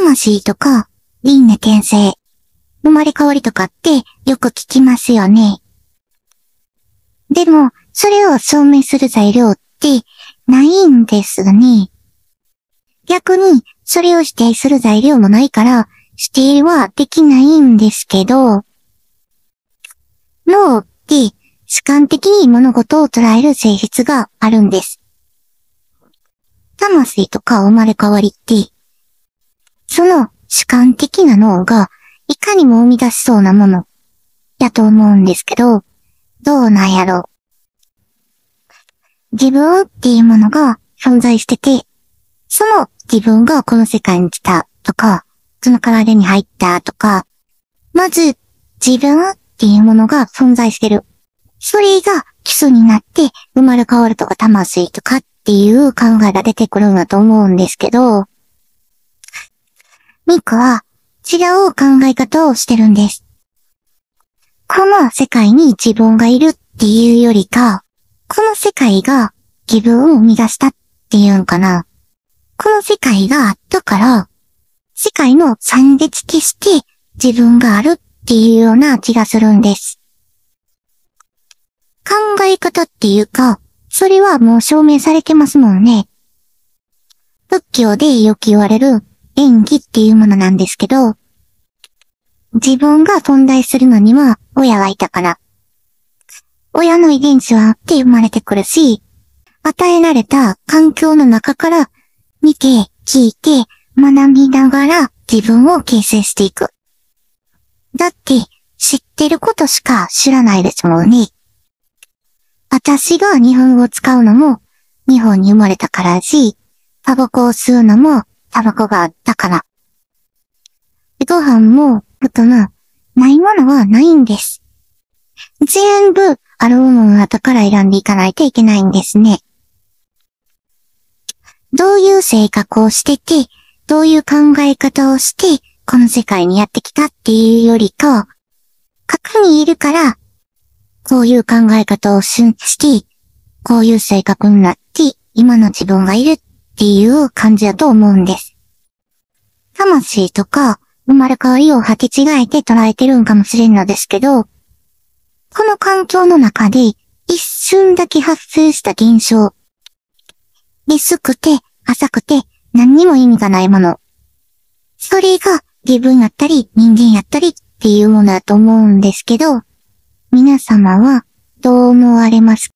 魂とか、輪廻転生、生まれ変わりとかってよく聞きますよね。でも、それを証明する材料ってないんですね。逆に、それを指定する材料もないから、指定はできないんですけど、脳って主観的に物事を捉える性質があるんです。魂とか生まれ変わりって、その主観的な脳が、いかにも生み出しそうなもの、やと思うんですけど、どうなんやろう。自分っていうものが存在してて、その自分がこの世界に来たとか、その体に入ったとか、まず自分っていうものが存在してる。それが基礎になって生まれ変わるとか魂とかっていう考えが出てくるんだと思うんですけど、ミーコは違う考え方をしてるんです。この世界に自分がいるっていうよりか、この世界が自分を生み出したっていうんかな。この世界があったから、世界の三列消して自分があるっていうような気がするんです。考え方っていうか、それはもう証明されてますもんね。仏教でよく言われる演技っていうものなんですけど、自分が存在するのには親がいたから。親の遺伝子はあって生まれてくるし、与えられた環境の中から見て、聞いて、学びながら自分を形成していく。だって、知ってることしか知らないですもんね。私が日本語を使うのも、日本に生まれたからし、タバコを吸うのも、タバコがあったから。ご飯も、とも、ないものはないんです。全部、あるものの後から選んでいかないといけないんですね。どういう性格をしてて、どういう考え方をして、この世界にやってきたっていうよりか、核にいるから、こういう考え方をしして、こういう性格になって、今の自分がいるっていう感じだと思うんです。魂とか、生まれ変わりを履き違えて捉えてるんかもしれんのですけど、この環境の中で、一瞬だけ発生した現象。薄くて、浅くて、何にも意味がないもの。それが自分やったり、人間やったりっていうものだと思うんですけど、皆様はどう思われます